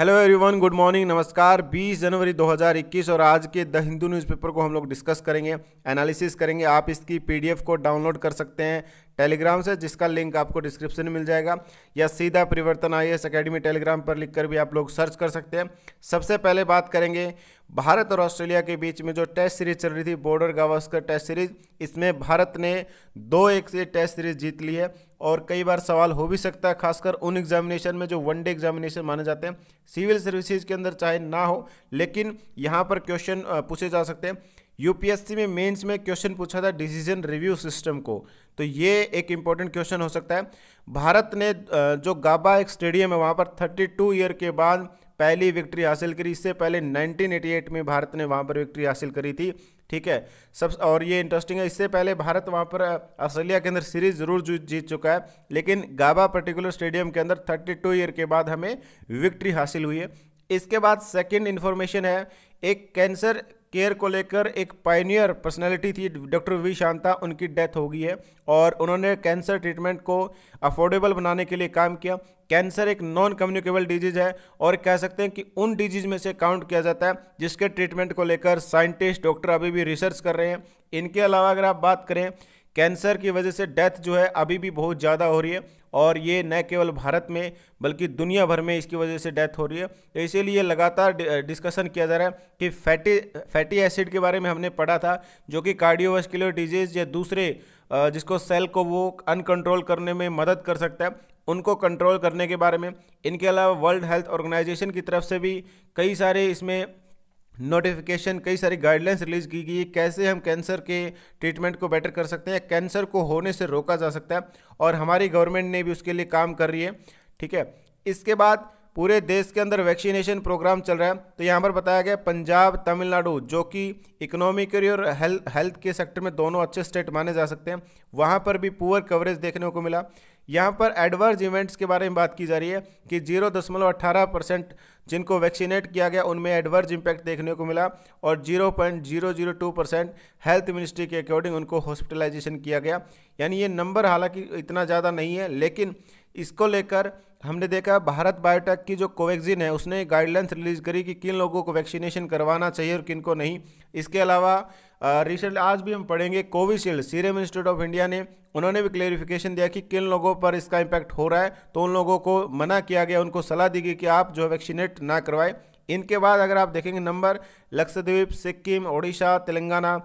Hello everyone good morning नमस्कार 20 जनवरी 2021 और आज के द हिंदू न्यूज़पेपर को हम लोग डिस्कस करेंगे एनालिसिस करेंगे आप इसकी पीडीएफ को डाउनलोड कर सकते हैं टेलीग्राम से जिसका लिंक आपको डिस्क्रिप्शन में मिल जाएगा या सीधा परिवर्तन आई एस एकेडमी टेलीग्राम पर लिखकर भी आप लोग सर्च कर सकते हैं सबसे पहले बात करेंगे भारत और ऑस्ट्रेलिया के बीच में जो टेस्ट सीरीज चल रही थी बॉर्डर गावस्कर टेस्ट सीरीज इसमें भारत ने दो एक से टेस्ट सीरीज जीत ली है और कई बार सवाल हो भी सकता है खासकर उन एग्जामिनेशन में जो वन डे एग्जामिनेशन माने जाते हैं सिविल सर्विसेज के अंदर चाहे ना हो लेकिन यहाँ पर क्वेश्चन पूछे जा सकते हैं यूपीएससी में मेंस में क्वेश्चन पूछा था डिसीजन रिव्यू सिस्टम को तो ये एक इम्पॉर्टेंट क्वेश्चन हो सकता है भारत ने जो गाबा एक स्टेडियम है वहाँ पर 32 ईयर के बाद पहली विक्ट्री हासिल करी इससे पहले 1988 में भारत ने वहाँ पर विक्ट्री हासिल करी थी ठीक है सब और ये इंटरेस्टिंग है इससे पहले भारत वहाँ पर ऑस्ट्रेलिया के अंदर सीरीज जरूर जीत चुका है लेकिन गाबा पर्टिकुलर स्टेडियम के अंदर टू ईयर के बाद हमें विक्ट्री हासिल हुई है इसके बाद सेकेंड इन्फॉर्मेशन है एक कैंसर केयर को लेकर एक पाइनियर पर्सनैलिटी थी डॉक्टर वी शांता उनकी डेथ हो गई है और उन्होंने कैंसर ट्रीटमेंट को अफोर्डेबल बनाने के लिए काम किया कैंसर एक नॉन कम्युनिकेबल डिजीज़ है और कह सकते हैं कि उन डिजीज़ में से काउंट किया जाता है जिसके ट्रीटमेंट को लेकर साइंटिस्ट डॉक्टर अभी भी रिसर्च कर रहे हैं इनके अलावा अगर आप बात करें कैंसर की वजह से डेथ जो है अभी भी बहुत ज़्यादा हो रही है और ये न केवल भारत में बल्कि दुनिया भर में इसकी वजह से डेथ हो रही है तो इसीलिए लगातार डिस्कशन किया जा रहा है कि फैटी फैटी एसिड के बारे में हमने पढ़ा था जो कि कार्डियोवास्कुलर डिजीज़ या दूसरे जिसको सेल को वो अनकंट्रोल करने में मदद कर सकता है उनको कंट्रोल करने के बारे में इनके अलावा वर्ल्ड हेल्थ ऑर्गेनाइजेशन की तरफ से भी कई सारे इसमें नोटिफिकेशन कई सारी गाइडलाइंस रिलीज की गई कैसे हम कैंसर के ट्रीटमेंट को बेटर कर सकते हैं कैंसर को होने से रोका जा सकता है और हमारी गवर्नमेंट ने भी उसके लिए काम कर रही है ठीक है इसके बाद पूरे देश के अंदर वैक्सीनेशन प्रोग्राम चल रहा है तो यहाँ पर बताया गया पंजाब तमिलनाडु जो कि इकोनॉमिकली और हेल्थ हेल्थ के सेक्टर में दोनों अच्छे स्टेट माने जा सकते हैं वहाँ पर भी पुअर कवरेज देखने को मिला यहाँ पर एडवर्स इवेंट्स के बारे में बात की जा रही है कि जीरो दशमलव अट्ठारह परसेंट जिनको वैक्सीनेट किया गया उनमें एडवर्स इम्पैक्ट देखने को मिला और 0.002 परसेंट हेल्थ मिनिस्ट्री के अकॉर्डिंग उनको हॉस्पिटलाइजेशन किया गया यानी ये नंबर हालांकि इतना ज़्यादा नहीं है लेकिन इसको लेकर हमने देखा भारत बायोटेक की जो कोवैक्सीन है उसने गाइडलाइंस रिलीज़ करी कि किन लोगों को वैक्सीनेशन करवाना चाहिए और किन को नहीं इसके अलावा रिसेंटली आज भी हम पढ़ेंगे Covishield serum institute of India ने उन्होंने भी क्लेरिफिकेशन दिया कि किन लोगों पर इसका इम्पैक्ट हो रहा है तो उन लोगों को मना किया गया उनको सलाह दी गई कि आप जो वैक्सीनेट ना करवाएं इनके बाद अगर आप देखेंगे नंबर लक्षद्वीप सिक्किम ओडिशा तेलंगाना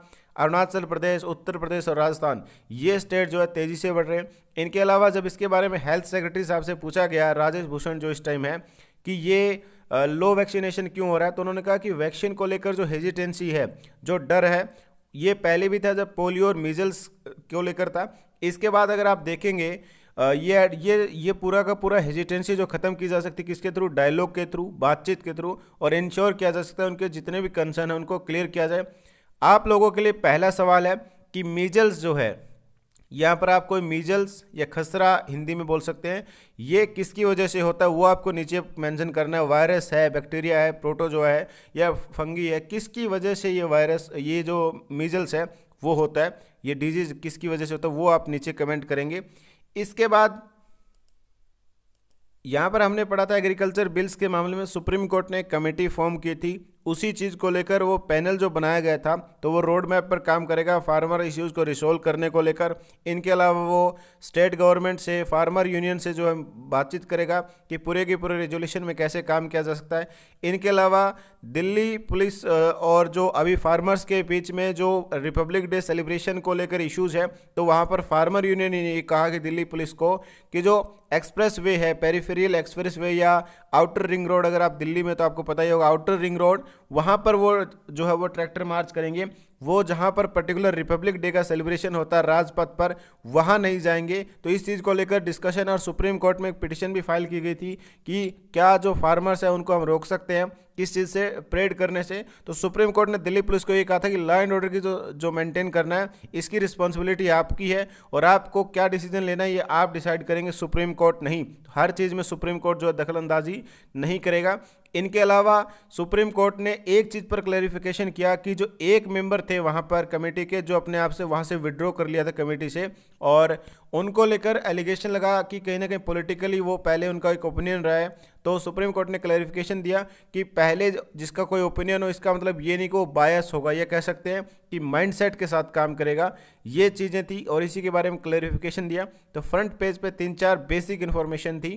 अरुणाचल प्रदेश उत्तर प्रदेश और राजस्थान ये स्टेट जो है तेज़ी से बढ़ रहे हैं इनके अलावा जब इसके बारे में हेल्थ सेक्रेटरी साहब से पूछा गया राजेश भूषण जो इस टाइम है कि ये लो वैक्सीनेशन क्यों हो रहा है तो उन्होंने कहा कि वैक्सीन को लेकर जो हेजिटेंसी है जो डर है ये पहले भी था जब पोलियो और मीजल्स को लेकर था इसके बाद अगर आप देखेंगे ये ये ये पूरा का पूरा हेजिटेंसी जो ख़त्म की जा सकती है किसके थ्रू डायलॉग के थ्रू बातचीत के थ्रू और इंश्योर किया जा सकता है उनके जितने भी कंसर्न हैं उनको क्लियर किया जाए आप लोगों के लिए पहला सवाल है कि मीजल्स जो है यहाँ पर आप कोई मीजल्स या खसरा हिंदी में बोल सकते हैं ये किसकी वजह से होता है वो आपको नीचे मेंशन करना है वायरस है बैक्टीरिया है प्रोटोजोआ है या फंगी है किसकी वजह से ये वायरस ये जो मीजल्स है वो होता है ये डिजीज़ किसकी वजह से होता है वो आप नीचे कमेंट करेंगे इसके बाद यहाँ पर हमने पढ़ा था एग्रीकल्चर बिल्स के मामले में सुप्रीम कोर्ट ने कमेटी फॉर्म की थी उसी चीज़ को लेकर वो पैनल जो बनाया गया था तो वो रोड मैप पर काम करेगा फार्मर इश्यूज़ को रिसोल्व करने को लेकर इनके अलावा वो स्टेट गवर्नमेंट से फार्मर यूनियन से जो है बातचीत करेगा कि पूरे के पूरे रेजोल्यूशन में कैसे काम किया जा सकता है इनके अलावा दिल्ली पुलिस और जो अभी फार्मर्स के बीच में जो रिपब्लिक डे सेलिब्रेशन को लेकर इशूज़ है तो वहाँ पर फार्मर यूनियन ने कहा कि दिल्ली पुलिस को कि जो एक्सप्रेस वे है पेरीफेरियल एक्सप्रेस वे या आउटर रिंग रोड अगर आप दिल्ली में तो आपको पता ही होगा आउटर रिंग रोड वहाँ पर वो जो है वो ट्रैक्टर मार्च करेंगे वो जहाँ पर पर्टिकुलर रिपब्लिक डे का सेलिब्रेशन होता है राजपथ पर वहाँ नहीं जाएंगे तो इस चीज़ को लेकर डिस्कशन और सुप्रीम कोर्ट में एक पिटिशन भी फाइल की गई थी कि क्या जो फार्मर्स हैं उनको हम रोक सकते हैं किस चीज़ से परेड करने से तो सुप्रीम कोर्ट ने दिल्ली पुलिस को ये कहा था कि लॉ एंड ऑर्डर की जो जो मेंटेन करना है इसकी रिस्पॉन्सिबिलिटी आपकी है और आपको क्या डिसीजन लेना है ये आप डिसाइड करेंगे सुप्रीम कोर्ट नहीं तो हर चीज़ में सुप्रीम कोर्ट जो है दखल अंदाजी नहीं करेगा इनके अलावा सुप्रीम कोर्ट ने एक चीज़ पर क्लैरिफिकेशन किया कि जो एक मेंबर थे वहाँ पर कमेटी के जो अपने आप से वहाँ से विड्रॉ कर लिया था कमेटी से और उनको लेकर एलिगेशन लगा कि कहीं ना कहीं पॉलिटिकली वो पहले उनका एक ओपिनियन रहा है तो सुप्रीम कोर्ट ने क्लैरिफिकेशन दिया कि पहले जिसका कोई ओपिनियन हो इसका मतलब ये नहीं कि वो बायस होगा या कह सकते हैं कि माइंडसेट के साथ काम करेगा ये चीज़ें थी और इसी के बारे में क्लैरिफिकेशन दिया तो फ्रंट पेज पे तीन चार बेसिक इन्फॉर्मेशन थी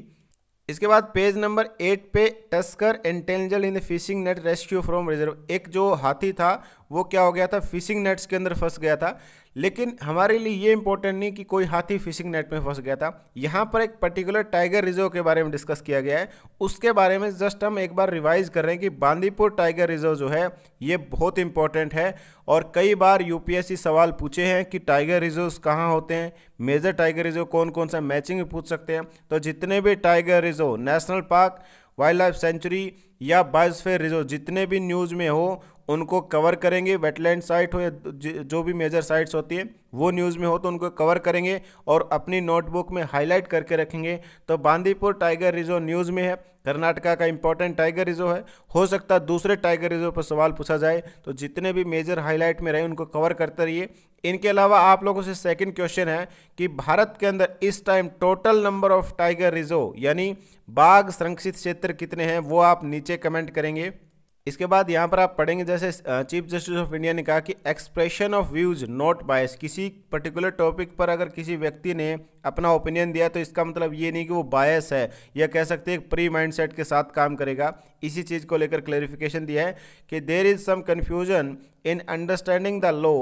इसके बाद पेज नंबर एट पे tusker entangled in fishing net rescue from reserve एक जो हाथी था वो क्या हो गया था फिशिंग नेट्स के अंदर फंस गया था लेकिन हमारे लिए ये इंपॉर्टेंट नहीं कि कोई हाथी फिशिंग नेट में फंस गया था यहाँ पर एक पर्टिकुलर टाइगर रिजर्व के बारे में डिस्कस किया गया है उसके बारे में जस्ट हम एक बार रिवाइज कर रहे हैं कि बांदीपुर टाइगर रिजर्व जो है ये बहुत इंपॉर्टेंट है और कई बार यूपीएससी सवाल पूछे हैं कि टाइगर रिजर्व कहाँ होते हैं मेजर टाइगर रिजर्व कौन कौन सा मैचिंग पूछ सकते हैं तो जितने भी tiger reserve national park wild life sanctuary या बायोस्फेयर रिजर्व जितने भी न्यूज़ में हो उनको कवर करेंगे वेटलैंड साइट हो या जो भी मेजर साइट्स होती है वो न्यूज़ में हो तो उनको कवर करेंगे और अपनी नोटबुक में हाईलाइट करके रखेंगे तो बांदीपुर टाइगर रिजर्व न्यूज़ में है कर्नाटका का इंपॉर्टेंट टाइगर रिजर्व है हो सकता है दूसरे टाइगर रिजर्व पर सवाल पूछा जाए तो जितने भी मेजर हाईलाइट में रहे उनको कवर करते रहिए इनके अलावा आप लोगों से सेकंड क्वेश्चन है कि भारत के अंदर इस time total number of tiger reserve यानी बाघ संरक्षित क्षेत्र कितने हैं वो आप नीचे कमेंट करेंगे इसके बाद यहाँ पर आप पढ़ेंगे जैसे चीफ जस्टिस ऑफ इंडिया ने कहा कि expression of views not bias किसी पर्टिकुलर टॉपिक पर अगर किसी व्यक्ति ने अपना ओपिनियन दिया तो इसका मतलब ये नहीं कि वो बायस है या कह सकते हैं प्री माइंडसेट के साथ काम करेगा इसी चीज़ को लेकर क्लेरिफिकेशन दिया है कि there is some confusion in understanding the law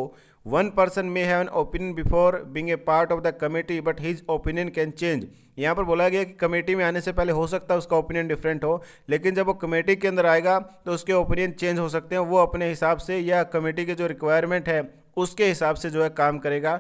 one person may have an opinion before being a part of the committee but his opinion can change यहाँ पर बोला गया कि कमेटी में आने से पहले हो सकता है उसका ओपिनियन डिफरेंट हो लेकिन जब वो कमेटी के अंदर आएगा तो उसके ओपिनियन चेंज हो सकते हैं वो अपने हिसाब से या कमेटी के जो रिक्वायरमेंट है उसके हिसाब से जो है काम करेगा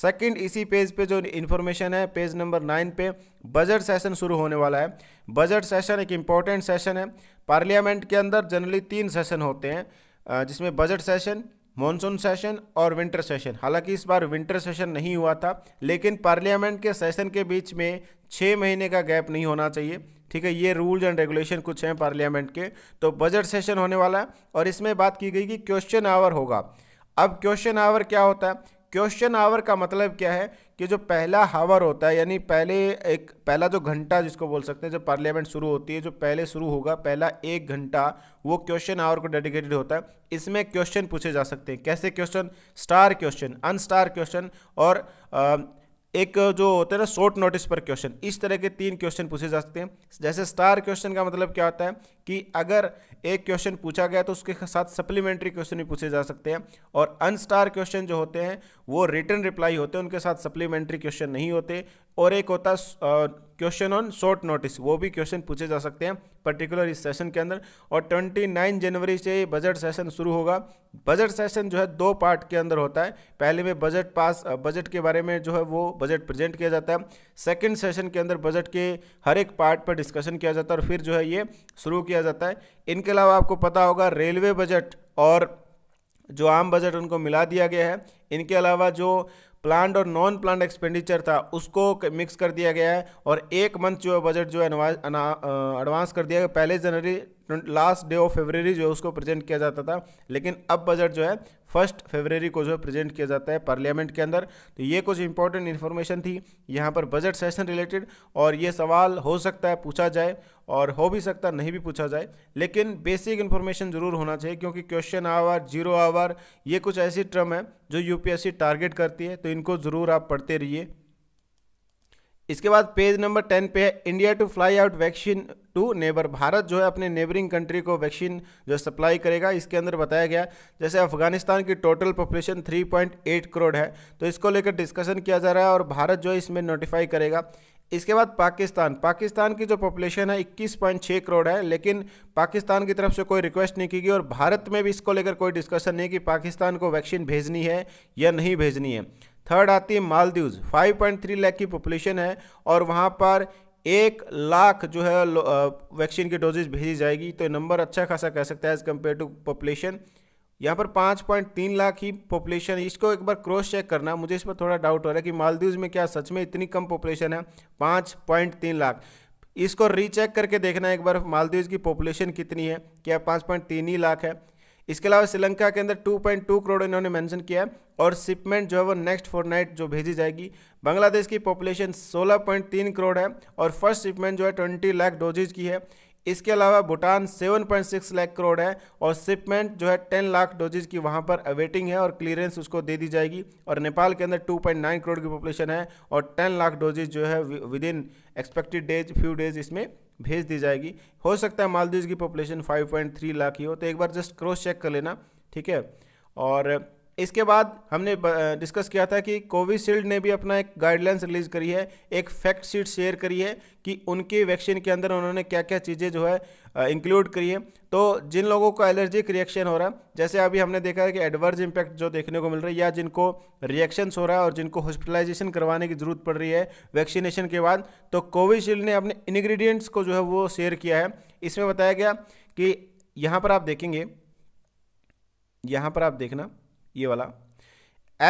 सेकंड इसी पेज पे जो इन्फॉर्मेशन है पेज नंबर नाइन पे बजट सेशन शुरू होने वाला है बजट सेशन एक इम्पॉर्टेंट सेशन है पार्लियामेंट के अंदर जनरली तीन सेशन होते हैं जिसमें बजट सेशन मॉनसून सेशन और विंटर सेशन हालांकि इस बार विंटर सेशन नहीं हुआ था लेकिन पार्लियामेंट के सेशन के बीच में छः महीने का गैप नहीं होना चाहिए ठीक है ये रूल्स एंड रेगुलेशन कुछ हैं पार्लियामेंट के तो बजट सेशन होने वाला है और इसमें बात की गई कि क्वेश्चन आवर होगा अब क्वेश्चन आवर क्या होता है क्वेश्चन आवर का मतलब क्या है कि जो पहला हावर होता है यानी पहले एक पहला जो घंटा जिसको बोल सकते हैं जो पार्लियामेंट शुरू होती है जो पहले शुरू होगा पहला एक घंटा वो क्वेश्चन आवर को डेडिकेटेड होता है इसमें क्वेश्चन पूछे जा सकते हैं कैसे question star question unstar question और आ, एक जो होता है ना शॉर्ट नोटिस पर क्वेश्चन इस तरह के तीन क्वेश्चन पूछे जा सकते हैं जैसे स्टार क्वेश्चन का मतलब क्या होता है कि अगर एक क्वेश्चन पूछा गया तो उसके साथ सप्लीमेंट्री क्वेश्चन भी पूछे जा सकते हैं और अनस्टार क्वेश्चन जो होते हैं वो रिटर्न रिप्लाई होते हैं उनके साथ सप्लीमेंट्री क्वेश्चन नहीं होते और एक होता क्वेश्चन ऑन शॉर्ट नोटिस वो भी क्वेश्चन पूछे जा सकते हैं पर्टिकुलर इस सेशन के अंदर और 29 जनवरी से बजट सेशन शुरू होगा बजट सेशन जो है दो पार्ट के अंदर होता है पहले में बजट पास बजट के बारे में जो है वो बजट प्रेजेंट किया जाता है सेकंड सेशन के अंदर बजट के हर एक पार्ट पर डिस्कशन किया जाता है और फिर जो है ये शुरू किया जाता है इनके अलावा आपको पता होगा रेलवे बजट और जो आम बजट उनको मिला दिया गया है इनके अलावा जो प्लान्ड और नॉन प्लान्ड एक्सपेंडिचर था उसको मिक्स कर दिया गया है और एक मंथ जो है बजट जो है एडवांस कर दिया गया पहले जनवरी लास्ट डे ऑफ फेबररी जो है उसको प्रेजेंट किया जाता था लेकिन अब बजट जो है फर्स्ट फेबररी को जो है प्रेजेंट किया जाता है पार्लियामेंट के अंदर तो ये कुछ इंपॉर्टेंट इन्फॉर्मेशन थी यहाँ पर बजट सेशन रिलेटेड और ये सवाल हो सकता है पूछा जाए और हो भी सकता नहीं भी पूछा जाए लेकिन बेसिक इन्फॉर्मेशन जरूर होना चाहिए क्योंकि क्वेश्चन आवर जीरो आवर ये कुछ ऐसी टर्म है जो यूपीएससी टारगेट करती है तो इनको ज़रूर आप पढ़ते रहिए इसके बाद पेज नंबर टेन पे है India to fly out vaccine to neighbour Bharat जो है अपने नेबरिंग कंट्री को वैक्सीन जो सप्लाई करेगा इसके अंदर बताया गया जैसे अफगानिस्तान की टोटल पॉपुलेशन 3.8 करोड़ है तो इसको लेकर डिस्कशन किया जा रहा है और भारत जो है इसमें नोटिफाई करेगा इसके बाद पाकिस्तान पाकिस्तान की जो पॉपुलेशन है 21.6 करोड़ है लेकिन पाकिस्तान की तरफ से कोई रिक्वेस्ट नहीं की गई और भारत में भी इसको लेकर कोई डिस्कशन नहीं कि पाकिस्तान को वैक्सीन भेजनी है या नहीं भेजनी है थर्ड आती है मालदीव्स 5.3 लाख की पॉपुलेशन है और वहाँ पर एक लाख जो है वैक्सीन की डोजेज भेजी जाएगी तो नंबर अच्छा खासा कह सकता है एज़ कम्पेयर टू पॉपुलेशन यहाँ पर 5.3 लाख ही पॉपुलेशन इसको एक बार क्रॉस चेक करना मुझे इस पर थोड़ा डाउट हो रहा है कि मालदीव्स में क्या सच में इतनी कम पॉपुलेशन है 5.3 लाख इसको रीचेक करके देखना एक बार मालदीव्स की पॉपुलेशन कितनी है क्या 5.3 ही लाख है इसके अलावा श्रीलंका के अंदर 2.2 करोड़ इन्होंने मेंशन किया और शिपमेंट जो है वो नेक्स्ट फोर नाइट जो भेजी जाएगी बांग्लादेश की पॉपुलेशन 16.3 करोड़ है और फर्स्ट शिपमेंट जो है 20 लाख डोजेज की है इसके अलावा भूटान 7.6 लाख करोड़ है और शिपमेंट जो है 10 लाख डोजेज की वहाँ पर अवेटिंग है और क्लियरेंस उसको दे दी जाएगी और नेपाल के अंदर 2.9 करोड़ की पॉपुलेशन है और 10 लाख डोजेज जो है within expected days few days इसमें भेज दी जाएगी हो सकता है मालदीव की पॉपुलेशन फाइव लाख ही हो तो एक बार जस्ट क्रॉस चेक कर लेना ठीक है और इसके बाद हमने डिस्कस किया था कि कोविशील्ड ने भी अपना एक गाइडलाइंस रिलीज करी है एक फैक्ट शीट शेयर करी है कि उनकी वैक्सीन के अंदर उन्होंने क्या क्या चीज़ें जो है इंक्लूड करी है तो जिन लोगों को एलर्जिक रिएक्शन हो रहा है जैसे अभी हमने देखा है कि एडवर्स इम्पैक्ट जो देखने को मिल रहा है या जिनको रिएक्शंस हो रहा है और जिनको हॉस्पिटलाइजेशन करवाने की ज़रूरत पड़ रही है वैक्सीनेशन के बाद तो कोविशील्ड ने अपने इन्ग्रीडियंट्स को जो है वो शेयर किया है इसमें बताया गया कि यहाँ पर आप देखेंगे यहाँ पर आप देखना ये वाला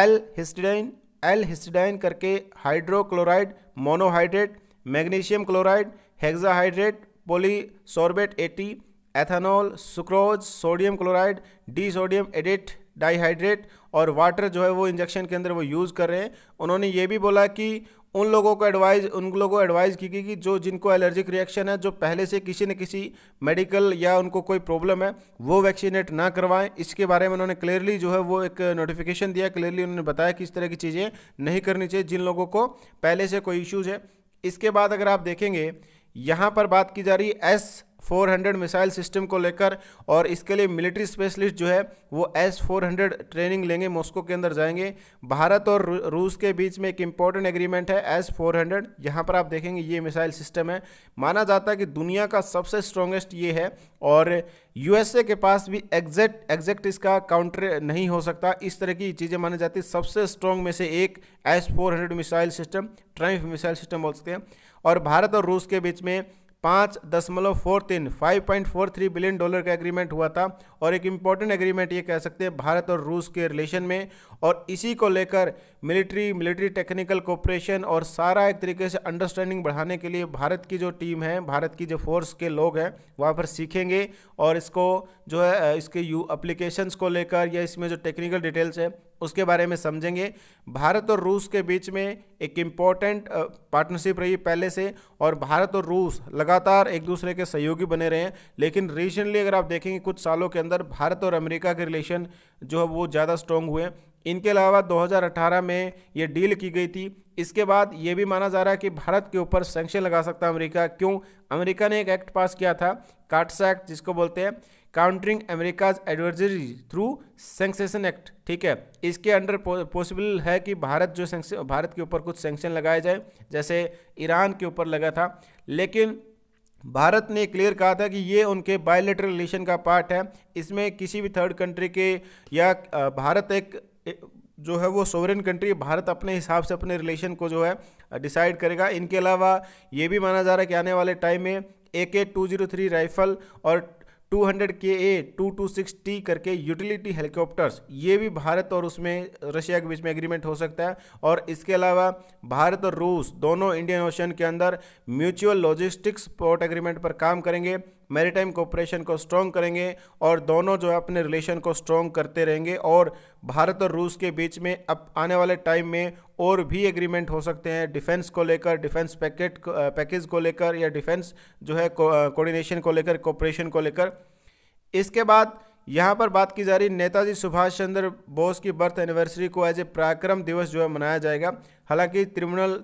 एल हिस्टिडाइन एल हिस्टिडाइन करके hydrochloride monohydrate magnesium chloride hexahydrate sorbate eighty ethanol sucrose sodium chloride disodium edetate dihydrate और वाटर जो है वो इंजेक्शन के अंदर वो यूज़ कर रहे हैं उन्होंने ये भी बोला कि उन लोगों को एडवाइज उन लोगों को एडवाइज़ की गई कि जो जिनको एलर्जिक रिएक्शन है जो पहले से किसी न किसी मेडिकल या उनको कोई प्रॉब्लम है वो वैक्सीनेट ना करवाएं इसके बारे में उन्होंने क्लियरली जो है वो एक नोटिफिकेशन दिया क्लियरली उन्होंने बताया कि इस तरह की चीज़ें नहीं करनी चाहिए जिन लोगों को पहले से कोई इश्यूज़ है इसके बाद अगर आप देखेंगे यहाँ पर बात की जा रही है एस 400 मिसाइल सिस्टम को लेकर और इसके लिए मिलिट्री स्पेशलिस्ट जो है वो एस 400 ट्रेनिंग लेंगे मॉस्को के अंदर जाएंगे भारत और रूस के बीच में एक इम्पॉर्टेंट एग्रीमेंट है एस 400 यहाँ पर आप देखेंगे ये मिसाइल सिस्टम है माना जाता है कि दुनिया का सबसे स्ट्रॉन्गेस्ट ये है और यूएसए के पास भी एग्जैक्ट एग्जैक्ट इसका काउंटर नहीं हो सकता इस तरह की चीज़ें मानी जाती सबसे स्ट्रॉन्ग में से एक S 400 missile system triumph missile system बोल सकते हैं और भारत और रूस के बीच में पाँच दशमलव फोर तीन five point four three billion dollar का एग्रीमेंट हुआ था और एक इम्पॉर्टेंट एग्रीमेंट ये कह सकते हैं भारत और रूस के रिलेशन में और इसी को लेकर मिलिट्री मिलिट्री टेक्निकल कोऑपरेशन और सारा एक तरीके से अंडरस्टैंडिंग बढ़ाने के लिए भारत की जो टीम है भारत की जो फोर्स के लोग हैं वहाँ पर सीखेंगे और इसको जो है इसके यू अप्लीकेशंस को लेकर या इसमें जो टेक्निकल डिटेल्स है उसके बारे में समझेंगे भारत और रूस के बीच में एक इम्पॉर्टेंट पार्टनरशिप रही पहले से और भारत और रूस लगातार एक दूसरे के सहयोगी बने रहे हैं लेकिन रिसेंटली अगर आप देखेंगे कुछ सालों के अंदर भारत और अमेरिका के रिलेशन जो है वो ज़्यादा स्ट्रॉन्ग हुए इनके अलावा 2018 में ये डील की गई थी इसके बाद ये भी माना जा रहा है कि भारत के ऊपर सेंक्शन लगा सकता है अमेरिका क्यों अमेरिका ने एक एक्ट पास किया था काट्सा एक्ट जिसको बोलते हैं countering America's adversary through sanctions act ठीक है इसके अंडर पॉसिबल है कि भारत जो भारत के ऊपर कुछ सेंक्शन लगाए जाए जैसे ईरान के ऊपर लगा था लेकिन भारत ने क्लियर कहा था कि ये उनके बायोलेटरल रिलेशन का पार्ट है इसमें किसी भी थर्ड कंट्री के या भारत एक जो है वो सोवरेन कंट्री भारत अपने हिसाब से अपने रिलेशन को जो है डिसाइड करेगा इनके अलावा ये भी माना जा रहा है कि आने वाले टाइम में ए के टू जीरो थ्री राइफल और 200 K A two two six T करके यूटिलिटी हेलीकॉप्टर्स ये भी भारत और उसमें रशिया के बीच में एग्रीमेंट हो सकता है और इसके अलावा भारत और रूस दोनों इंडियन ओशन के अंदर म्यूचुअल लॉजिस्टिक्स पोर्ट एग्रीमेंट पर काम करेंगे मैरिटाइम कॉपरेशन को स्ट्रॉन्ग करेंगे और दोनों जो है अपने रिलेशन को स्ट्रॉन्ग करते रहेंगे और भारत और रूस के बीच में अब आने वाले टाइम में और भी एग्रीमेंट हो सकते हैं डिफेंस को लेकर डिफेंस पैकेट पैकेज को लेकर या डिफेंस जो है कोऑर्डिनेशन को लेकर कॉपरेशन को लेकर इसके बाद यहाँ पर बात की जा रही नेताजी सुभाष चंद्र बोस की बर्थ एनिवर्सरी को एज ए पराक्रम दिवस जो है मनाया जाएगा हालांकि तृणमूल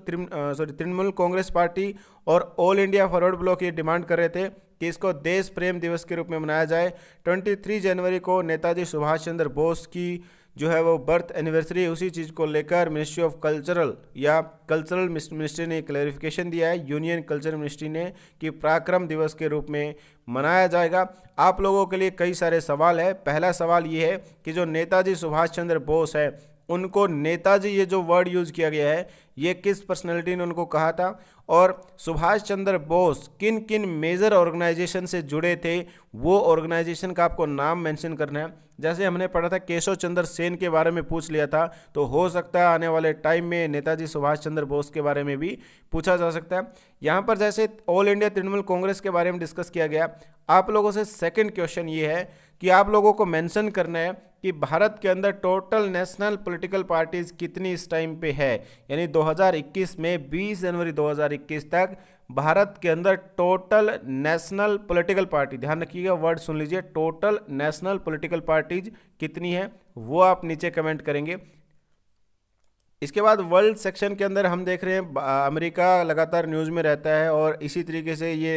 सॉरी तृणमूल कांग्रेस पार्टी और ऑल इंडिया फॉरवर्ड ब्लॉक ये डिमांड कर रहे थे कि इसको देश प्रेम दिवस के रूप में मनाया जाए 23 जनवरी को नेताजी सुभाष चंद्र बोस की जो है वो बर्थ एनिवर्सरी उसी चीज़ को लेकर मिनिस्ट्री ऑफ कल्चरल या कल्चरल मिनिस्ट्री ने क्लैरिफिकेशन दिया है यूनियन कल्चर मिनिस्ट्री ने कि पराक्रम दिवस के रूप में मनाया जाएगा आप लोगों के लिए कई सारे सवाल है पहला सवाल ये है कि जो नेताजी सुभाष चंद्र बोस है उनको नेताजी ये जो वर्ड यूज़ किया गया है ये किस पर्सनैलिटी ने उनको कहा था और सुभाष चंद्र बोस किन किन मेजर ऑर्गेनाइजेशन से जुड़े थे वो ऑर्गेनाइजेशन का आपको नाम मेंशन करना है जैसे हमने पढ़ा था केशव चंद्र सेन के बारे में पूछ लिया था तो हो सकता है आने वाले टाइम में नेताजी सुभाष चंद्र बोस के बारे में भी पूछा जा सकता है यहाँ पर जैसे ऑल इंडिया तृणमूल कांग्रेस के बारे में डिस्कस किया गया आप लोगों से सेकेंड क्वेश्चन ये है कि आप लोगों को मैंसन करना है कि भारत के अंदर टोटल नेशनल पॉलिटिकल पार्टीज़ कितनी इस टाइम पे है यानी 2021 में 20 जनवरी 2021 तक भारत के अंदर टोटल नेशनल पॉलिटिकल पार्टी ध्यान रखिएगा वर्ड सुन लीजिए टोटल नेशनल पॉलिटिकल पार्टीज कितनी है वो आप नीचे कमेंट करेंगे इसके बाद वर्ल्ड सेक्शन के अंदर हम देख रहे हैं अमेरिका लगातार न्यूज़ में रहता है और इसी तरीके से ये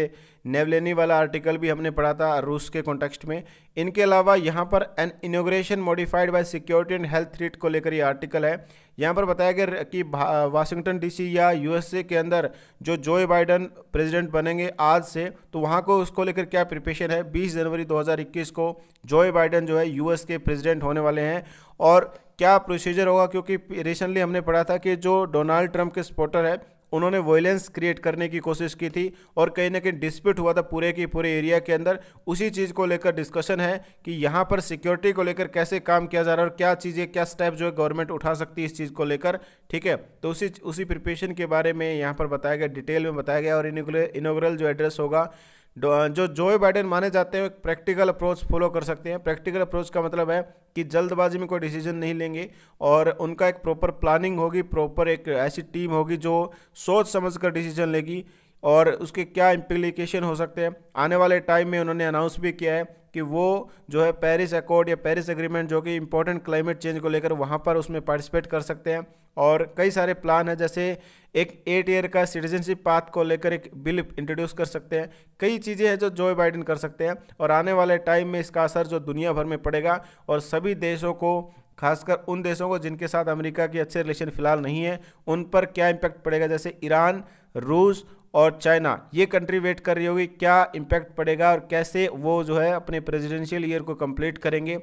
नेवलेनी वाला आर्टिकल भी हमने पढ़ा था रूस के कॉन्टेक्स्ट में इनके अलावा यहाँ पर an immigration modified by security and health threat को लेकर ये आर्टिकल है यहाँ पर बताया गया कि वाशिंगटन डी या यू के अंदर जो जोए बाइडन प्रेजिडेंट बनेंगे आज से तो वहाँ को उसको लेकर क्या प्रिपेशन है बीस जनवरी दो को जोए बाइडन जो है यू के प्रेजिडेंट होने वाले हैं और क्या प्रोसीजर होगा क्योंकि रिसेंटली हमने पढ़ा था कि जो डोनाल्ड ट्रंप के सपोर्टर है उन्होंने वॉयलेंस क्रिएट करने की कोशिश की थी और कहीं ना कहीं डिस्प्यूट हुआ था पूरे की पूरे एरिया के अंदर उसी चीज़ को लेकर डिस्कशन है कि यहाँ पर सिक्योरिटी को लेकर कैसे काम किया जा रहा है और क्या चीज़ें क्या स्टेप जो है गवर्नमेंट उठा सकती है इस चीज़ को लेकर ठीक है तो उसी उसी प्रिपरेशन के बारे में यहाँ पर बताया गया डिटेल में बताया गया और इनोग्रल जो एड्रेस होगा जो जोए बाइडेन माने जाते हैं एक प्रैक्टिकल अप्रोच फॉलो कर सकते हैं प्रैक्टिकल अप्रोच का मतलब है कि जल्दबाजी में कोई डिसीजन नहीं लेंगे और उनका एक प्रॉपर प्लानिंग होगी प्रॉपर एक ऐसी टीम होगी जो सोच समझ कर डिसीजन लेगी और उसके क्या इम्प्लीकेशन हो सकते हैं आने वाले टाइम में उन्होंने अनाउंस भी किया है कि वो जो है पेरिस अकॉर्ड या पेरिस एग्रीमेंट जो कि इंपॉर्टेंट क्लाइमेट चेंज को लेकर वहाँ पर उसमें पार्टिसिपेट कर सकते हैं और कई सारे प्लान है जैसे एक एट ईयर का सिटीजनशिप पाथ को लेकर एक बिल इंट्रोड्यूस कर सकते हैं कई चीज़ें हैं जो जो बाइडन कर सकते हैं और आने वाले टाइम में इसका असर जो दुनिया भर में पड़ेगा और सभी देशों को खासकर उन देशों को जिनके साथ अमेरिका के अच्छे रिलेशन फिलहाल नहीं है उन पर क्या इम्पैक्ट पड़ेगा जैसे ईरान रूस और चाइना ये कंट्री वेट कर रही होगी क्या इम्पैक्ट पड़ेगा और कैसे वो जो है अपने प्रेजिडेंशियल ईयर को कम्प्लीट करेंगे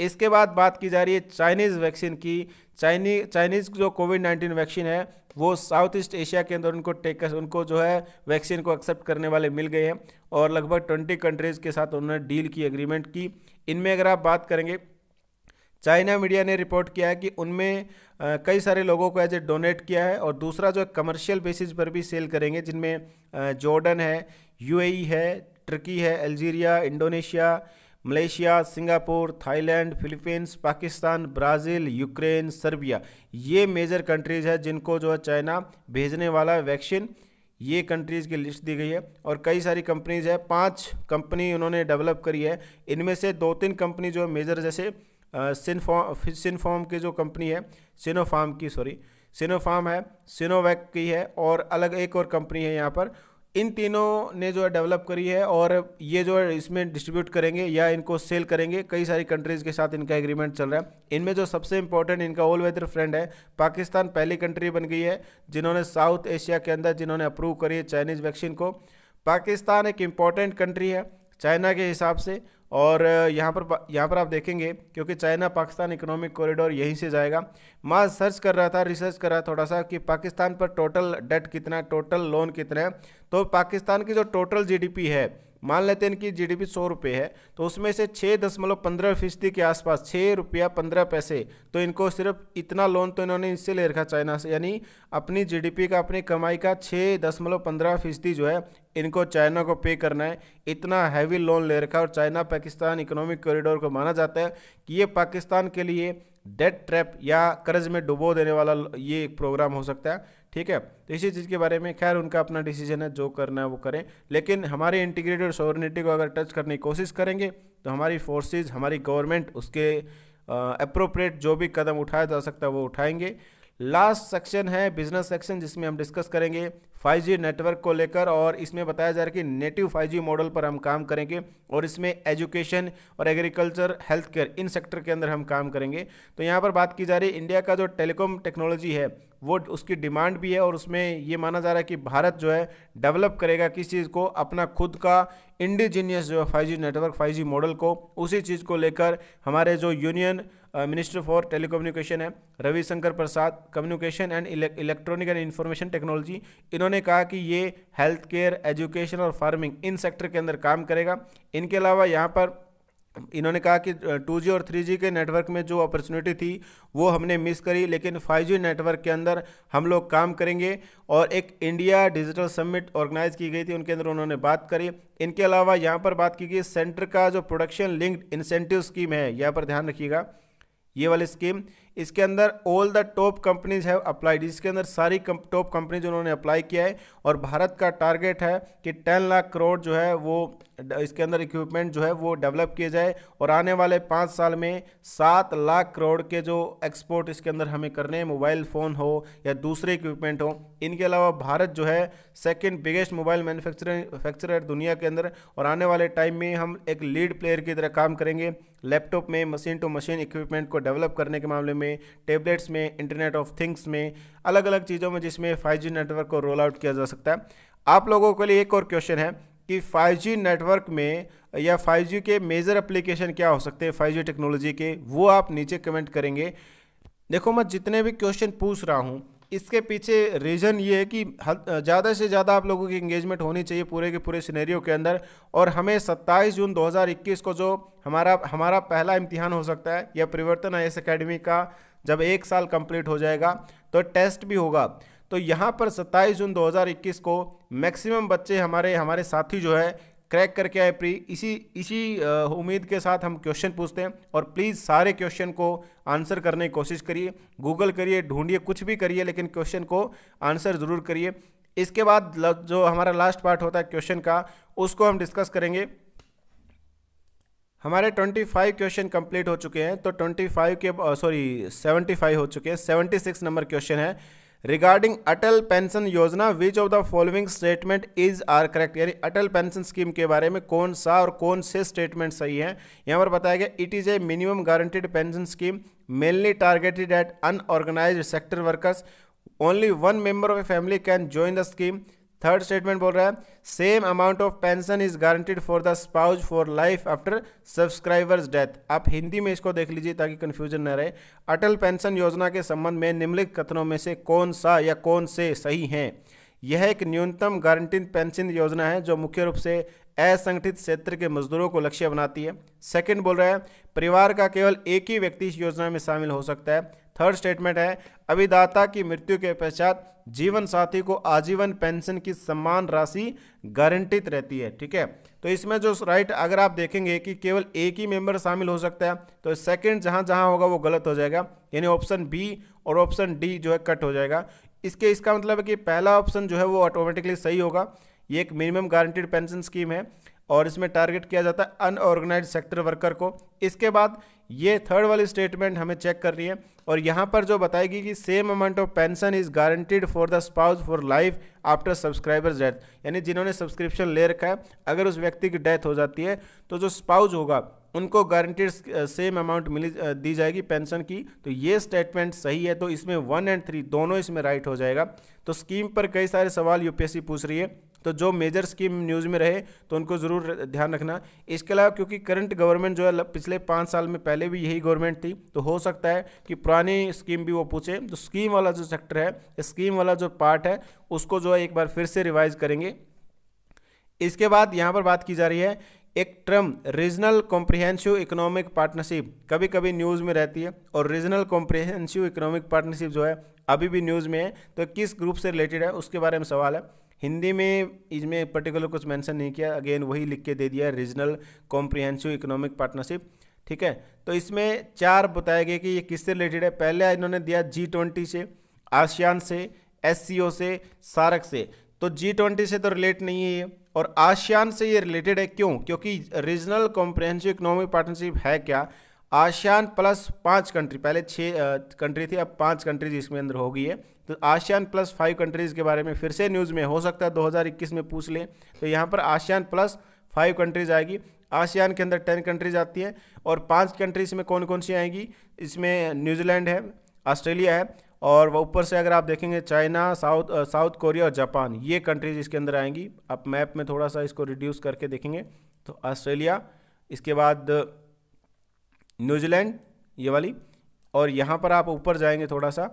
इसके बाद बात की जा रही है चाइनीज़ वैक्सीन की चाइनी चाइनीज़ जो कोविड नाइन्टीन वैक्सीन है वो साउथ ईस्ट एशिया के अंदर उनको टेक उनको जो है वैक्सीन को एक्सेप्ट करने वाले मिल गए हैं और लगभग ट्वेंटी कंट्रीज़ के साथ उन्होंने डील की एग्रीमेंट की इनमें अगर आप बात करेंगे चाइना मीडिया ने रिपोर्ट किया है कि उनमें कई सारे लोगों को एज ए डोनेट किया है और दूसरा जो कमर्शियल बेसिस पर भी सेल करेंगे जिनमें जॉर्डन है यूएई है टर्की है Algeria Indonesia Malaysia Singapore Thailand Philippines Pakistan Brazil Ukraine Serbia ये मेजर कंट्रीज़ है जिनको जो है चाइना भेजने वाला वैक्सीन ये कंट्रीज़ की लिस्ट दी गई है और कई सारी कंपनीज़ है पांच कंपनी उन्होंने डेवलप करी है इनमें से दो तीन कंपनी जो है मेजर जैसे सिनफॉम सिनफॉम की जो कंपनी है सिनोफार्म की सॉरी सिनोफार्म है सिनोवैक की है और अलग एक और कंपनी है यहाँ पर इन तीनों ने जो है डेवलप करी है और ये जो है इसमें डिस्ट्रीब्यूट करेंगे या इनको सेल करेंगे कई सारी कंट्रीज़ के साथ इनका एग्रीमेंट चल रहा है इनमें जो सबसे इंपॉर्टेंट इनका ऑल वेदर फ्रेंड है पाकिस्तान पहली कंट्री बन गई है जिन्होंने साउथ एशिया के अंदर जिन्होंने अप्रूव करी है चाइनीज़ वैक्सीन को पाकिस्तान एक इम्पॉर्टेंट कंट्री है चाइना के हिसाब से और यहाँ पर यहाँ पर आप देखेंगे क्योंकि चाइना पाकिस्तान इकोनॉमिक कॉरिडोर यहीं से जाएगा मैं सर्च कर रहा था रिसर्च कर रहा थोड़ा सा कि पाकिस्तान पर टोटल डेट कितना है टोटल लोन कितना है तो पाकिस्तान की जो टोटल जीडीपी है मान लेते हैं इनकी जी डी पी सौ रुपये है तो उसमें से छः दशमलव पंद्रह फीसदी के आसपास छः रुपया पंद्रह पैसे तो इनको सिर्फ इतना लोन तो इन्होंने इससे ले रखा चाइना से यानी अपनी जीडीपी का अपनी कमाई का छः दशमलव पंद्रह फीसदी जो है इनको चाइना को पे करना है इतना हैवी लोन ले रखा है और चाइना पाकिस्तान इकोनॉमिक कॉरिडोर को माना जाता है कि ये पाकिस्तान के लिए डेट ट्रैप या कर्ज में डुबो देने वाला ये एक प्रोग्राम हो सकता है ठीक है तो इसी चीज़ के बारे में खैर उनका अपना डिसीजन है जो करना है वो करें लेकिन हमारे इंटीग्रेटेड सॉवर्निटी को अगर टच करने की कोशिश करेंगे तो हमारी फोर्सेज हमारी गवर्नमेंट उसके अप्रोप्रिएट जो भी कदम उठाया जा सकता है वो उठाएंगे लास्ट सेक्शन है बिजनेस सेक्शन जिसमें हम डिस्कस करेंगे 5G नेटवर्क को लेकर और इसमें बताया जा रहा है कि नेटिव 5G मॉडल पर हम काम करेंगे और इसमें एजुकेशन और एग्रीकल्चर हेल्थ केयर इन सेक्टर के अंदर हम काम करेंगे तो यहाँ पर बात की जा रही है इंडिया का जो टेलीकॉम टेक्नोलॉजी है वो उसकी डिमांड भी है और उसमें ये माना जा रहा है कि भारत जो है डेवलप करेगा किस चीज़ को अपना खुद का इंडिजीनियस जो है फाइव नेटवर्क फाइव मॉडल को उसी चीज़ को लेकर हमारे जो यूनियन मिनिस्टर फॉर टेलीकम्युनिकेशन है Ravishankar Prasad communication and electronic and information technology इन्होंने कहा कि ये हेल्थ केयर एजुकेशन और फार्मिंग इन सेक्टर के अंदर काम करेगा इनके अलावा यहाँ पर इन्होंने कहा कि 2G और 3G के नेटवर्क में जो अपॉर्चुनिटी थी वो हमने मिस करी लेकिन 5G नेटवर्क के अंदर हम लोग काम करेंगे और एक इंडिया डिजिटल समिट ऑर्गेनाइज की गई थी उनके अंदर उन्होंने बात करी इनके अलावा यहाँ पर बात की गई सेंटर का जो प्रोडक्शन लिंक्ड इंसेंटिव स्कीम है यहाँ पर ध्यान रखिएगा ये वाली स्कीम इसके अंदर all the top companies have applied इसके अंदर सारी टॉप कंपनीज उन्होंने अप्लाई किया है और भारत का टारगेट है कि 10 लाख करोड़ जो है वो इसके अंदर इक्विपमेंट जो है वो डेवलप किए जाए और आने वाले पाँच साल में सात लाख करोड़ के जो एक्सपोर्ट इसके अंदर हमें करने मोबाइल फ़ोन हो या दूसरे इक्विपमेंट हो इनके अलावा भारत जो है सेकेंड बिगेस्ट मोबाइल मैन्युफैक्चरर दुनिया के अंदर और आने वाले टाइम में हम एक लीड प्लेयर की तरह काम करेंगे लैपटॉप में मशीन टू मशीन इक्विपमेंट को डेवलप करने के मामले में टेबलेट्स में इंटरनेट ऑफ थिंग्स में अलग अलग चीज़ों में जिसमें फाइव नेटवर्क को रोल आउट किया जा सकता है आप लोगों के लिए एक और क्वेश्चन है कि 5G नेटवर्क में या 5G के मेजर एप्लीकेशन क्या हो सकते हैं 5G टेक्नोलॉजी के वो आप नीचे कमेंट करेंगे देखो मैं जितने भी क्वेश्चन पूछ रहा हूँ इसके पीछे रीज़न ये है कि ज़्यादा से ज़्यादा आप लोगों की इंगेजमेंट होनी चाहिए पूरे के पूरे सिनेरियो के अंदर और हमें 27 जून 2021 को जो हमारा हमारा पहला इम्तिहान हो सकता है या परिवर्तन आई एस अकेडमी का जब एक साल कंप्लीट हो जाएगा तो टेस्ट भी होगा तो यहाँ पर 27 जून 2021 को मैक्सिमम बच्चे हमारे हमारे साथी जो है क्रैक करके आए प्री इसी इसी उम्मीद के साथ हम क्वेश्चन पूछते हैं और प्लीज़ सारे क्वेश्चन को आंसर करने की कोशिश करिए गूगल करिए ढूंढिए कुछ भी करिए लेकिन क्वेश्चन को आंसर ज़रूर करिए इसके बाद जो हमारा लास्ट पार्ट होता है क्वेश्चन का उसको हम डिस्कस करेंगे हमारे 25 क्वेश्चन कंप्लीट हो चुके हैं तो 25 के सॉरी 75 हो चुके हैं 76 नंबर क्वेश्चन है रिगार्डिंग अटल पेंशन योजना which of the following statement is are correct यानी अटल पेंशन स्कीम के बारे में कौन सा और कौन से स्टेटमेंट सही है यहाँ पर बताया गया it is a minimum guaranteed pension scheme mainly targeted at unorganised sector workers only one member of a family can join the scheme third statement बोल रहा है same amount of pension is guaranteed for the spouse for life after subscriber's death आप हिंदी में इसको देख लीजिए ताकि confusion न रहे अटल पेंशन योजना के संबंध में निम्नलिखित कथनों में से कौन सा या कौन से सही हैं यह एक न्यूनतम गारंटीड पेंशन योजना है जो मुख्य रूप से असंगठित क्षेत्र के मजदूरों को लक्ष्य बनाती है सेकंड बोल रहा है परिवार का केवल एक ही व्यक्ति इस योजना में शामिल हो सकता है थर्ड स्टेटमेंट है अभिदाता की मृत्यु के पश्चात जीवन साथी को आजीवन पेंशन की सम्मान राशि गारंटित रहती है ठीक है तो इसमें जो राइट अगर आप देखेंगे कि केवल एक ही मेंबर शामिल हो सकता है तो सेकंड जहां जहां होगा वो गलत हो जाएगा यानी ऑप्शन बी और ऑप्शन डी जो है कट हो जाएगा इसके इसका मतलब है कि पहला ऑप्शन जो है वो ऑटोमेटिकली सही होगा ये एक मिनिमम गारंटिड पेंशन स्कीम है और इसमें टारगेट किया जाता है अनऑर्गेनाइज सेक्टर वर्कर को इसके बाद ये थर्ड वाली स्टेटमेंट हमें चेक कर रही है और यहाँ पर जो बताएगी कि same amount of pension is guaranteed for the spouse for life after subscriber's death यानी जिन्होंने सब्सक्रिप्शन ले रखा है अगर उस व्यक्ति की डेथ हो जाती है तो जो स्पाउस होगा उनको गारंटीड सेम अमाउंट मिली दी जाएगी पेंशन की तो ये स्टेटमेंट सही है तो इसमें वन एंड थ्री दोनों इसमें राइट हो जाएगा तो स्कीम पर कई सारे सवाल यूपीएससी पूछ रही है तो जो मेजर स्कीम न्यूज़ में रहे तो उनको ज़रूर ध्यान रखना इसके अलावा क्योंकि करंट गवर्नमेंट जो है पिछले पाँच साल में पहले भी यही गवर्नमेंट थी तो हो सकता है कि पुरानी स्कीम भी वो पूछे तो स्कीम वाला जो सेक्टर है स्कीम वाला जो पार्ट है उसको जो है एक बार फिर से रिवाइज करेंगे इसके बाद यहाँ पर बात की जा रही है एक ट्रम रीजनल कॉम्प्रिहेंसिव इकोनॉमिक पार्टनरशिप कभी कभी न्यूज़ में रहती है और रीजनल कॉम्प्रिहेंसिव इकोनॉमिक पार्टनरशिप जो है अभी भी न्यूज़ में है तो किस ग्रुप से रिलेटेड है उसके बारे में सवाल है हिंदी में इसमें पर्टिकुलर कुछ मेंशन नहीं किया अगेन वही लिख के दे दिया रीजनल कॉम्प्रिहेंसिव इकोनॉमिक पार्टनरशिप ठीक है तो इसमें चार बताए गए कि ये किससे रिलेटेड है पहले इन्होंने दिया जी ट्वेंटी से आसियान से एस से सारक से तो जी ट्वेंटी से तो रिलेट नहीं है ये और आसियान से ये रिलेटेड है क्यों क्योंकि रीजनल कॉम्प्रिहेंसिव इकोनॉमिक पार्टनरशिप है क्या आसियान प्लस पाँच कंट्री पहले छः कंट्री थी अब पाँच कंट्रीज इसमें अंदर हो गई है तो आसियान प्लस फाइव कंट्रीज़ के बारे में फिर से न्यूज़ में हो सकता है 2021 में पूछ लें तो यहाँ पर आसियान प्लस फाइव कंट्रीज़ आएगी आसियान के अंदर टेन कंट्रीज आती है और पांच कंट्रीज में कौन कौन सी आएंगी इसमें न्यूजीलैंड है ऑस्ट्रेलिया है और वह ऊपर से अगर आप देखेंगे चाइना साउथ साउथ कोरिया और जापान ये कंट्रीज इसके अंदर आएंगी आप मैप में थोड़ा सा इसको रिड्यूस करके देखेंगे तो ऑस्ट्रेलिया इसके बाद न्यूजीलैंड ये वाली और यहाँ पर आप ऊपर जाएंगे थोड़ा सा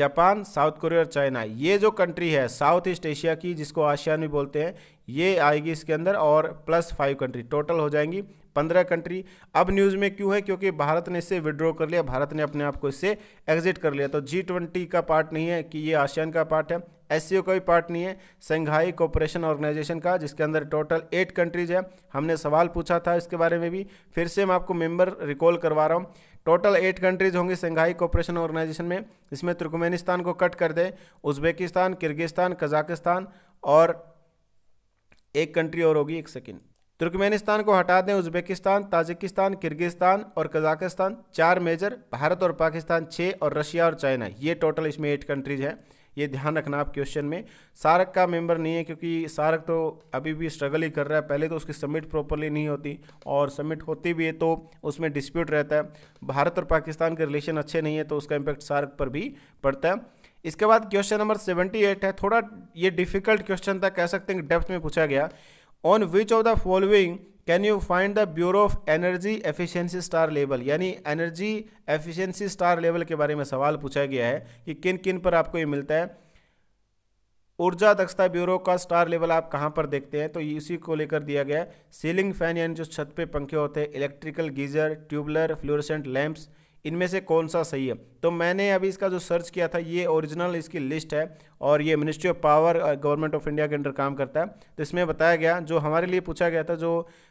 जापान साउथ कोरिया और चाइना ये जो कंट्री है साउथ ईस्ट एशिया की जिसको आशियान भी बोलते हैं ये आएगी इसके अंदर और प्लस फाइव कंट्री टोटल हो जाएंगी पंद्रह कंट्री अब न्यूज़ में क्यों है क्योंकि भारत ने इससे विड्रॉ कर लिया भारत ने अपने आप को इससे एग्जिट कर लिया तो जी ट्वेंटी का पार्ट नहीं है कि ये आशियान का पार्ट है एस का भी पार्ट नहीं है संघाई कोऑपरेशन ऑर्गेनाइजेशन का जिसके अंदर टोटल एट कंट्रीज है हमने सवाल पूछा था इसके बारे में भी फिर से मैं आपको मेंबर रिकॉल करवा रहा हूँ टोटल एट कंट्रीज होंगी संघाई कोऑपरेशन ऑर्गेनाइजेशन में इसमें तुर्कमेनिस्तान को कट कर दे उज्बेकिस्तान किर्गिस्तान कजाकिस्तान और एक कंट्री और होगी एक सेकेंड तुर्कमेनिस्तान को हटा दें उज्बेकिस्तान ताजिकिस्तान किर्गिस्तान और कजाकिस्तान चार मेजर भारत और पाकिस्तान छः और रशिया और चाइना ये टोटल इसमें एट कंट्रीज हैं ये ध्यान रखना आप क्वेश्चन में सार्क का मेंबर नहीं है क्योंकि सार्क तो अभी भी स्ट्रगल ही कर रहा है पहले तो उसकी समिट प्रॉपरली नहीं होती और समिट होती भी है तो उसमें डिस्प्यूट रहता है भारत और पाकिस्तान के रिलेशन अच्छे नहीं है तो उसका इम्पैक्ट सार्क पर भी पड़ता है इसके बाद क्वेश्चन नंबर सेवेंटी एट है थोड़ा ये डिफिकल्ट क्वेश्चन था कह सकते हैं डेप्थ में पूछा गया on which of the following can you find the bureau of energy efficiency star level यानी एनर्जी एफिशिएंसी स्टार लेवल के बारे में सवाल पूछा गया है कि किन किन पर आपको ये मिलता है ऊर्जा दक्षता ब्यूरो का स्टार लेवल आप कहाँ पर देखते हैं तो इसी को लेकर दिया गया है सीलिंग फैन यानी जो छत पे पंखे होते हैं electrical geyser tubular fluorescent lamps इनमें से कौन सा सही है तो मैंने अभी इसका जो सर्च किया था ये ओरिजिनल इसकी लिस्ट है और ये ministry of power government of India के अंडर काम करता है तो इसमें बताया गया जो हमारे लिए पूछा गया था जो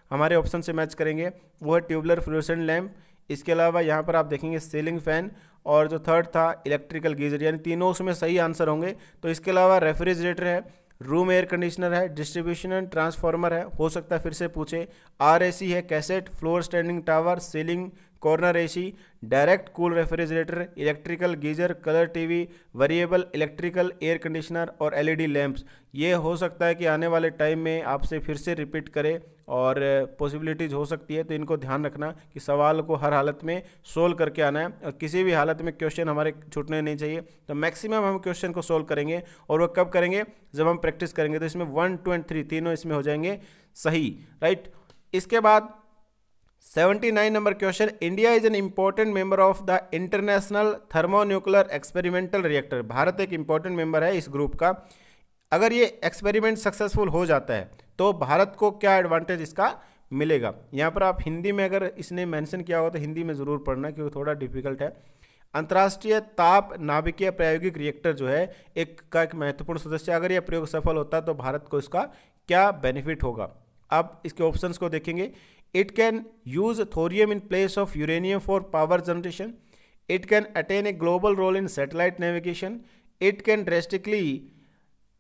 हमारे ऑप्शन से मैच करेंगे वो है ट्यूबलर फ्लोसेंट लैम्प इसके अलावा यहाँ पर आप देखेंगे सीलिंग फैन और जो थर्ड था इलेक्ट्रिकल गीजर यानी तीनों उसमें सही आंसर होंगे तो इसके अलावा रेफ्रिजरेटर है रूम एयर कंडीशनर है डिस्ट्रीब्यूशन ट्रांसफार्मर है हो सकता है फिर से पूछे आरएसी है cassette floor standing tower ceiling corner AC direct cool refrigerator electrical geyser colour TV variable electrical air conditioner और एलईडी लैंप्स e ये हो सकता है कि आने वाले टाइम में आपसे फिर से रिपीट करे और पॉसिबिलिटीज़ हो सकती है तो इनको ध्यान रखना कि सवाल को हर हालत में सोल्व करके आना है और किसी भी हालत में क्वेश्चन हमारे छूटने नहीं चाहिए तो मैक्सिमम हम क्वेश्चन को सोल्व करेंगे और वह कब करेंगे जब हम प्रैक्टिस करेंगे तो इसमें वन टू एंड थ्री तीनों इसमें हो जाएंगे सही राइट इसके बाद 79 number question India is an important member of the international thermonuclear experimental reactor Bharat एक इंपॉर्टेंट मेंबर है इस ग्रुप का अगर ये एक्सपेरिमेंट सक्सेसफुल हो जाता है तो भारत को क्या एडवांटेज इसका मिलेगा यहाँ पर आप हिंदी में अगर इसने मैंशन किया हो तो हिंदी में ज़रूर पढ़ना क्योंकि थोड़ा डिफिकल्ट है अंतर्राष्ट्रीय ताप नाभिकीय प्रायोगिक रिएक्टर जो है एक का एक महत्वपूर्ण सदस्य अगर यह प्रयोग सफल होता तो भारत को इसका क्या बेनिफिट होगा अब इसके ऑप्शंस को देखेंगे It can use thorium in place of uranium for power generation. It can attain a global role in satellite navigation. It can drastically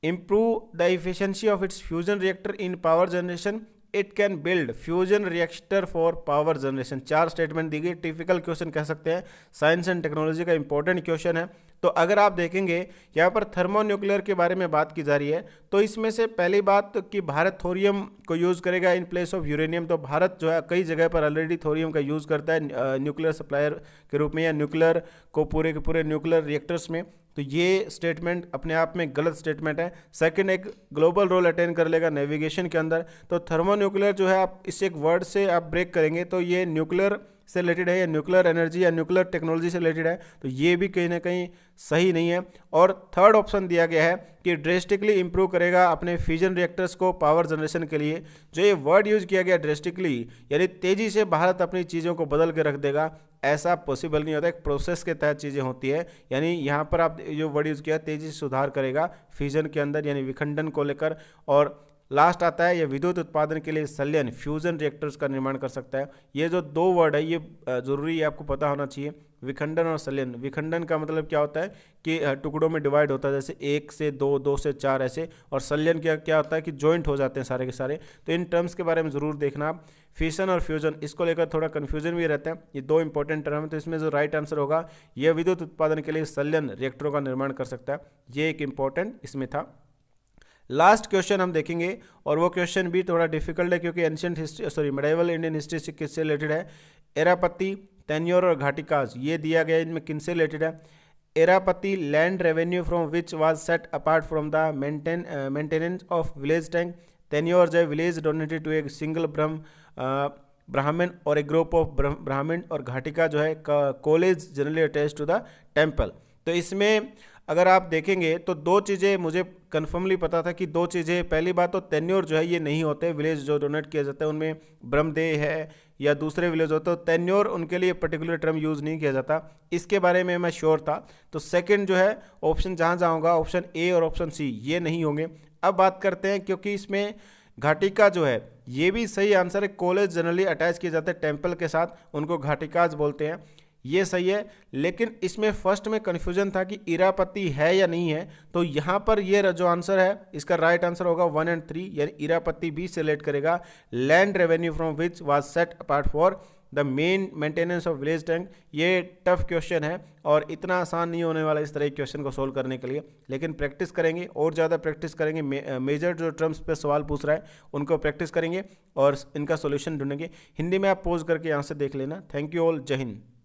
improve the efficiency of its fusion reactor in power generation it can build fusion reactor for power generation चार statement दी गई typical question कह सकते हैं science and technology का important question है तो अगर आप देखेंगे यहाँ पर थर्मोन्यूक्लियर के बारे में बात की जा रही है तो इसमें से पहली बात कि भारत थोरियम को यूज़ करेगा इन प्लेस ऑफ यूरेनियम तो भारत जो है कई जगह पर ऑलरेडी थोरियम का यूज़ करता है न्यूक्लियर सप्लायर के रूप में या न्यूक्लियर को पूरे के पूरे न्यूक्लियर रिएक्टर्स में तो ये स्टेटमेंट अपने आप में गलत स्टेटमेंट है सेकंड एक ग्लोबल रोल अटेंड कर लेगा नेविगेशन के अंदर तो थर्मोन्यूक्लियर जो है आप इस एक वर्ड से आप ब्रेक करेंगे तो ये न्यूक्लियर से रिलेटेड है या न्यूक्लियर एनर्जी या न्यूक्लियर टेक्नोलॉजी से रिलेटेड है तो ये भी कहीं ना कहीं सही नहीं है और थर्ड ऑप्शन दिया गया है कि ड्रेस्टिकली इंप्रूव करेगा अपने फ्यूजन रिएक्टर्स को पावर जनरेशन के लिए जो ये वर्ड यूज किया गया ड्रेस्टिकली यानी तेजी से भारत अपनी चीज़ों को बदल के रख देगा ऐसा पॉसिबल नहीं होता एक प्रोसेस के तहत चीज़ें होती है यानी यहाँ पर आप जो वर्ड यूज़ किया तेज़ी से सुधार करेगा फ्यूजन के अंदर यानी विखंडन को लेकर और लास्ट आता है ये विद्युत उत्पादन के लिए सल्यन फ्यूजन रिएक्टर्स का निर्माण कर सकता है ये जो दो वर्ड है ये जरूरी है आपको पता होना चाहिए विखंडन और सल्यन विखंडन का मतलब क्या होता है कि टुकड़ों में डिवाइड होता है जैसे एक से दो दो से चार ऐसे और सल्यन क्या क्या होता है कि ज्वाइंट हो जाते हैं सारे के सारे तो इन टर्म्स के बारे में ज़रूर देखना आप फ्यूशन और फ्यूजन इसको लेकर थोड़ा कन्फ्यूजन भी रहता है ये दो इंपॉर्टेंट टर्म है तो इसमें जो राइट आंसर होगा यह विद्युत उत्पादन के लिए सल्यन रिएक्टरों का निर्माण कर सकता है ये एक इंपॉर्टेंट इसमें था लास्ट क्वेश्चन हम देखेंगे और वो क्वेश्चन भी थोड़ा डिफिकल्ट है क्योंकि ancient history sorry medieval Indian history से किससे रिलेटेड है एरापति तेन्योर और घाटिकाज ये दिया गया इनमें किनसे रिलेटेड है एरापति land revenue from which was set apart from the maintain maintenance of village tank tenure जो village donated to a single ब्रह्म ब्राह्मण और ए ग्रुप ऑफ ब्राह्मण और घाटिका जो है college generally attach to the temple तो इसमें अगर आप देखेंगे तो दो चीज़ें मुझे कन्फर्मली पता था कि दो चीज़ें पहली बात तो तेन्योर जो है ये नहीं होते विलेज जो डोनेट किया जाता है उनमें ब्रह्मदेह है या दूसरे विलेज होते हैं तो तेन्योर उनके लिए पर्टिकुलर टर्म यूज़ नहीं किया जाता इसके बारे में मैं श्योर था तो सेकेंड जो है ऑप्शन जहाँ जाऊँगा ऑप्शन ए और ऑप्शन सी ये नहीं होंगे अब बात करते हैं क्योंकि इसमें घाटिका जो है ये भी सही आंसर है कॉलेज जनरली अटैच किए जाते हैं टेम्पल के साथ उनको घाटिकाज बोलते हैं ये सही है लेकिन इसमें फर्स्ट में कन्फ्यूजन था कि इरापति है या नहीं है तो यहाँ पर ये जो आंसर है इसका राइट आंसर होगा वन एंड थ्री यानी इरापति भी सेलेक्ट करेगा land revenue from which was set apart for the main maintenance of village tank ये टफ क्वेश्चन है और इतना आसान नहीं होने वाला इस तरह के क्वेश्चन को सोल्व करने के लिए लेकिन प्रैक्टिस करेंगे और ज़्यादा प्रैक्टिस करेंगे मेजर जो टर्म्स पे सवाल पूछ रहा है उनको प्रैक्टिस करेंगे और इनका सोल्यूशन ढूंढेंगे हिंदी में आप पोज करके यहाँ से देख लेना थैंक यू ऑल जय हिंद